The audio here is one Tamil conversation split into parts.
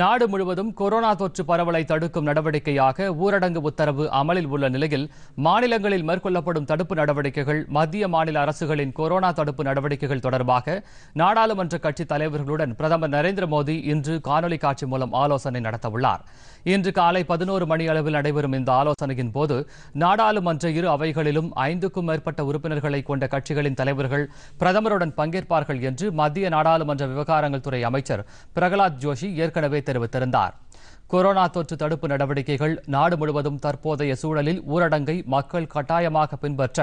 நாடு முழுவதும் கொரோனா தொற்று பரவலை தடுக்கும் நடவடிக்கையாக ஊரடங்கு உத்தரவு அமலில் உள்ள நிலையில் மாநிலங்களில் மேற்கொள்ளப்படும் தடுப்பு நடவடிக்கைகள் மத்திய மாநில அரசுகளின் கொரோனா தடுப்பு நடவடிக்கைகள் தொடர்பாக நாடாளுமன்ற கட்சித் தலைவர்களுடன் பிரதமர் நரேந்திர மோடி இன்று காணொலி காட்சி மூலம் ஆலோசனை நடத்தவுள்ளார் இன்று காலை பதினோரு மணி அளவில் நடைபெறும் இந்த ஆலோசனையின் போது நாடாளுமன்ற இரு அவைகளிலும் ஐந்துக்கும் மேற்பட்ட உறுப்பினர்களை கொண்ட கட்சிகளின் தலைவர்கள் பிரதமருடன் பங்கேற்பார்கள் என்று மத்திய நாடாளுமன்ற விவகாரங்கள் துறை அமைச்சர் பிரகலாத் ஜோஷி ஏற்கனவே தெரிவித்திருந்தார் கொரோனா தொற்று தடுப்பு நடவடிக்கைகள் நாடு முழுவதும் தற்போதைய சூழலில் ஊரடங்கை மக்கள் கட்டாயமாக பின்பற்ற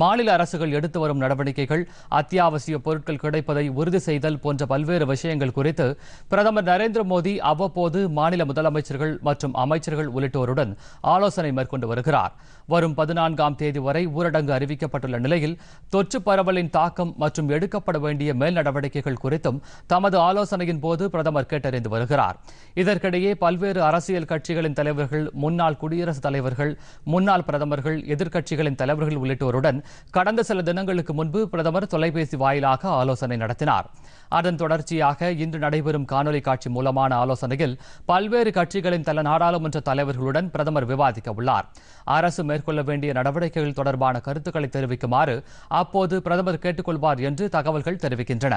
மாநில அரசுகள் எடுத்து வரும் நடவடிக்கைகள் அத்தியாவசிய பொருட்கள் கிடைப்பதை உறுதி செய்தல் போன்ற பல்வேறு விஷயங்கள் குறித்து பிரதமர் நரேந்திர மோடி அவ்வப்போது மாநில முதலமைச்சர்கள் மற்றும் அமைச்சர்கள் உள்ளிட்டோருடன் ஆலோசனை மேற்கொண்டு வருகிறார் வரும் பதினான்காம் தேதி வரை ஊரடங்கு அறிவிக்கப்பட்டுள்ள நிலையில் தொற்று பரவலின் தாக்கம் மற்றும் எடுக்கப்பட வேண்டிய மேல் நடவடிக்கைகள் குறித்தும் தமது ஆலோசனையின் போது பிரதமர் கேட்டறிந்து வருகிறார் இதற்கிடையே பல்வேறு பல்வேறு அரசியல் கட்சிகளின் தலைவர்கள் முன்னாள் குடியரசுத் தலைவர்கள் முன்னாள் பிரதமர்கள் எதிர்க்கட்சிகளின் தலைவர்கள் உள்ளிட்டோருடன் கடந்த சில தினங்களுக்கு முன்பு பிரதமர் தொலைபேசி வாயிலாக ஆலோசனை நடத்தினார் அதன் தொடர்ச்சியாக இன்று நடைபெறும் காணொலி காட்சி மூலமான ஆலோசனையில் பல்வேறு கட்சிகளின் தல நாடாளுமன்ற தலைவர்களுடன் பிரதமர் விவாதிக்க உள்ளார் அரசு மேற்கொள்ள வேண்டிய நடவடிக்கைகள் தொடர்பான கருத்துக்களை தெரிவிக்குமாறு அப்போது பிரதமர் கேட்டுக்கொள்வார் என்று தகவல்கள் தெரிவிக்கின்றன